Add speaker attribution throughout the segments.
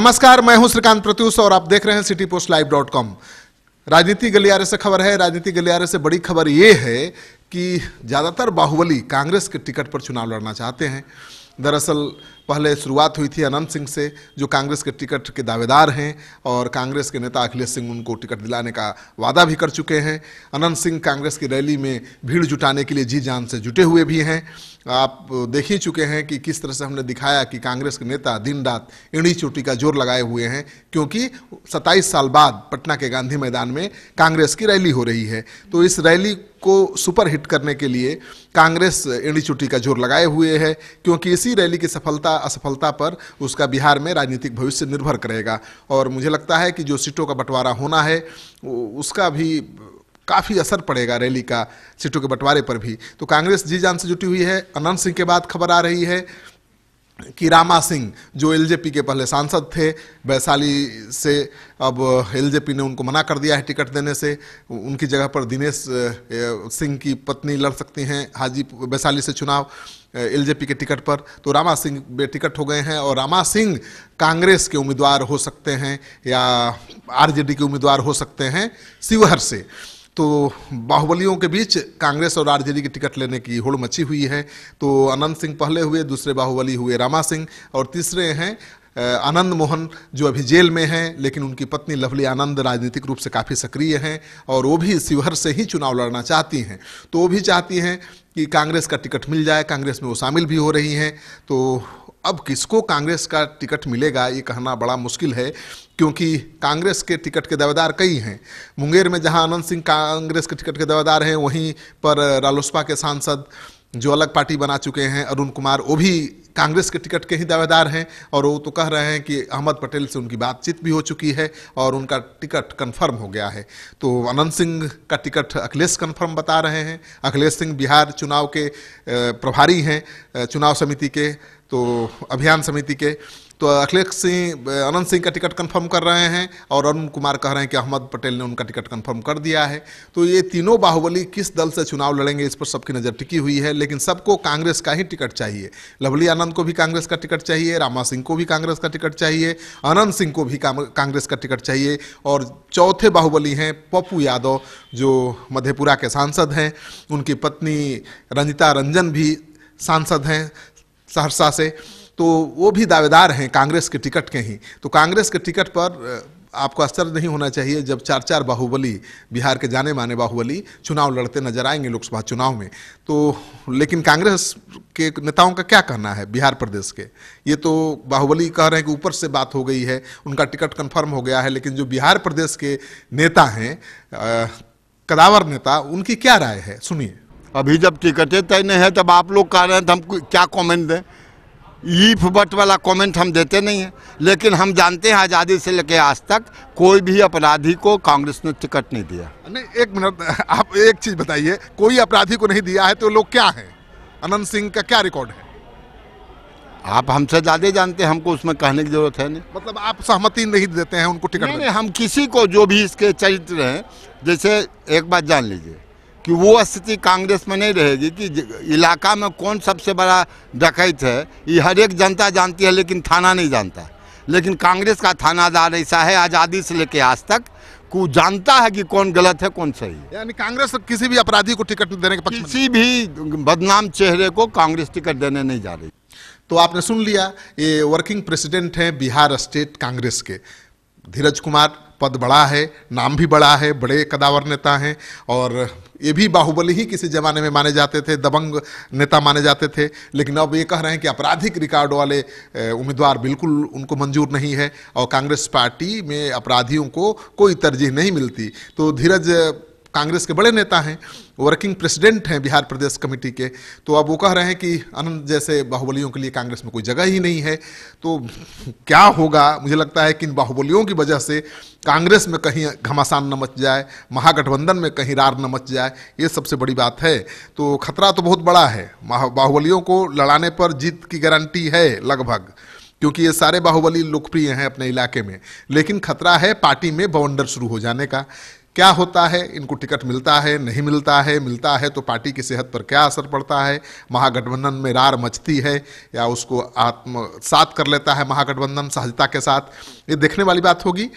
Speaker 1: नमस्कार मैं हूं श्रीकांत प्रत्यूष और आप देख रहे हैं city post live dot com राजनीति गलियारे से खबर है राजनीति गलियारे से बड़ी खबर ये है कि ज़्यादातर बाहुबली कांग्रेस के टिकट पर चुनाव लड़ना चाहते हैं दरअसल पहले शुरुआत हुई थी अनंत सिंह से जो कांग्रेस के टिकट के दावेदार हैं और कांग्रेस के नेता अखिलेश सिंह उनको टिकट दिलाने का वादा भी कर चुके हैं अनंत सिंह कांग्रेस की रैली में भीड़ जुटाने के लिए जी जान से जुटे हुए भी हैं आप देख ही चुके हैं कि किस तरह से हमने दिखाया कि कांग्रेस के नेता दिन रात इणी चोटी का जोर लगाए हुए हैं क्योंकि सत्ताईस साल बाद पटना के गांधी मैदान में कांग्रेस की रैली हो रही है तो इस रैली को सुपर हिट करने के लिए कांग्रेस इणी चोटी का जोर लगाए हुए है क्योंकि इसी रैली की सफलता असफलता पर उसका बिहार में राजनीतिक भविष्य निर्भर करेगा और मुझे लगता है कि जो सीटों का बंटवारा होना है उसका भी काफ़ी असर पड़ेगा रैली का सीटों के बंटवारे पर भी तो कांग्रेस जी जान से जुटी हुई है अनंत सिंह के बाद खबर आ रही है कि रामा सिंह जो एलजेपी के पहले सांसद थे वैशाली से अब एलजेपी ने उनको मना कर दिया है टिकट देने से उनकी जगह पर दिनेश सिंह की पत्नी लड़ सकती हैं हाजी वैशाली से चुनाव एलजेपी के टिकट पर तो रामा सिंह बेटिकट हो गए हैं और रामा सिंह कांग्रेस के उम्मीदवार हो सकते हैं या आरजेडी के उम्मीदवार हो सकते हैं शिवहर से तो बाहुबलियों के बीच कांग्रेस और आरजेडी की टिकट लेने की होड़ मची हुई है तो अनंत सिंह पहले हुए दूसरे बाहुबली हुए रामा सिंह और तीसरे हैं आनंद मोहन जो अभी जेल में हैं लेकिन उनकी पत्नी लवली आनंद राजनीतिक रूप से काफ़ी सक्रिय हैं और वो भी शिवहर से ही चुनाव लड़ना चाहती हैं तो वो भी चाहती हैं कि कांग्रेस का टिकट मिल जाए कांग्रेस में वो शामिल भी हो रही हैं तो अब किसको कांग्रेस का टिकट मिलेगा ये कहना बड़ा मुश्किल है क्योंकि कांग्रेस के टिकट के दावेदार कई हैं मुंगेर में जहां आनंद सिंह कांग्रेस के टिकट के दावेदार हैं वहीं पर रालोसपा के सांसद जो अलग पार्टी बना चुके हैं अरुण कुमार वो भी कांग्रेस के टिकट के ही दावेदार हैं और वो तो कह रहे हैं कि अहमद पटेल से उनकी बातचीत भी हो चुकी है और उनका टिकट कंफर्म हो गया है तो अनंत सिंह का टिकट अखिलेश कंफर्म बता रहे हैं अखिलेश सिंह बिहार चुनाव के प्रभारी हैं चुनाव समिति के तो अभियान समिति के तो अखिलेश सिंह अनंत सिंह का टिकट कंफर्म कर रहे हैं और अरुण कुमार कह रहे हैं कि अहमद पटेल ने उनका टिकट कंफर्म कर दिया है तो ये तीनों बाहुबली किस दल से चुनाव लड़ेंगे इस पर सबकी नज़र टिकी हुई है लेकिन सबको कांग्रेस का ही टिकट चाहिए लवली आनंद को भी कांग्रेस का टिकट चाहिए रामा सिंह को भी कांग्रेस का टिकट चाहिए अनंत सिंह को भी कांग्रेस का टिकट चाहिए और चौथे बाहुबली हैं पप्पू यादव जो मधेपुरा के सांसद हैं उनकी पत्नी रंजिता रंजन भी सांसद हैं सहरसा से तो वो भी दावेदार हैं कांग्रेस के टिकट के ही तो कांग्रेस के टिकट पर आपको आश्चर्य नहीं होना चाहिए जब चार चार बाहुबली बिहार के जाने माने बाहुबली चुनाव लड़ते नजर आएंगे लोकसभा चुनाव में तो लेकिन कांग्रेस के नेताओं का क्या कहना है बिहार प्रदेश के ये तो बाहुबली कह रहे हैं कि ऊपर से बात हो गई है उनका टिकट कन्फर्म हो गया है लेकिन जो बिहार प्रदेश के नेता हैं कदावर नेता उनकी
Speaker 2: क्या राय है सुनिए अभी जब टिकटें तय नहीं है तब आप लोग कह रहे हैं तो हम क्या कमेंट दें ईफ बट वाला कमेंट हम देते नहीं हैं लेकिन हम जानते हैं आज़ादी से लेकर आज तक कोई भी अपराधी को कांग्रेस ने टिकट नहीं दिया
Speaker 1: नहीं एक मिनट आप एक चीज़ बताइए कोई अपराधी को नहीं दिया है तो लोग क्या हैं अनंत सिंह का क्या रिकॉर्ड है
Speaker 2: आप हमसे ज़्यादा जानते हैं हमको उसमें कहने की जरूरत है नहीं मतलब आप सहमति नहीं देते हैं उनको टिकट नहीं, नहीं हम किसी को जो भी इसके चरित्र हैं जैसे एक बात जान लीजिए कि वो स्थिति कांग्रेस में नहीं रहेगी कि इलाका में कौन सबसे बड़ा डकैत है ये हर एक जनता जानती है लेकिन थाना नहीं जानता है लेकिन कांग्रेस का थानादार ऐसा है आज़ादी से लेके आज तक को जानता है कि कौन गलत है कौन सही यानी कांग्रेस किसी भी अपराधी को टिकट देने के पक्ष किसी भी बदनाम चेहरे को कांग्रेस टिकट देने नहीं जा रही
Speaker 1: तो आपने सुन लिया ये वर्किंग प्रेसिडेंट हैं बिहार स्टेट कांग्रेस के धीरज कुमार पद बड़ा है नाम भी बड़ा है बड़े कदावर नेता हैं और ये भी बाहुबली ही किसी ज़माने में माने जाते थे दबंग नेता माने जाते थे लेकिन अब ये कह रहे हैं कि आपराधिक रिकॉर्ड वाले उम्मीदवार बिल्कुल उनको मंजूर नहीं है और कांग्रेस पार्टी में अपराधियों को कोई तरजीह नहीं मिलती तो धीरज कांग्रेस के बड़े नेता हैं वर्किंग प्रेसिडेंट हैं बिहार प्रदेश कमेटी के तो अब वो कह रहे हैं कि अनंत जैसे बाहुबलियों के लिए कांग्रेस में कोई जगह ही नहीं है तो क्या होगा मुझे लगता है कि इन बाहुबलियों की वजह से कांग्रेस में कहीं घमासान न मच जाए महागठबंधन में कहीं रार न मच जाए ये सबसे बड़ी बात है तो खतरा तो बहुत बड़ा है बाहुबलियों को लड़ाने पर जीत की गारंटी है लगभग क्योंकि ये सारे बाहुबली लोकप्रिय हैं अपने इलाके में लेकिन खतरा है पार्टी में बवंडर शुरू हो जाने का क्या होता है इनको टिकट मिलता है नहीं मिलता है मिलता है तो पार्टी की सेहत पर क्या असर पड़ता है महागठबंधन में रार मचती है या उसको आत्म साथ कर लेता है महागठबंधन सहजता के साथ ये देखने वाली बात होगी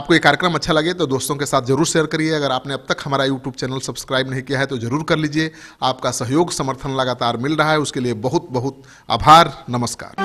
Speaker 1: आपको ये कार्यक्रम अच्छा लगे तो दोस्तों के साथ जरूर शेयर करिए अगर आपने अब तक हमारा यूट्यूब चैनल सब्सक्राइब नहीं किया है तो जरूर कर लीजिए आपका सहयोग समर्थन लगातार मिल रहा है उसके लिए बहुत बहुत आभार नमस्कार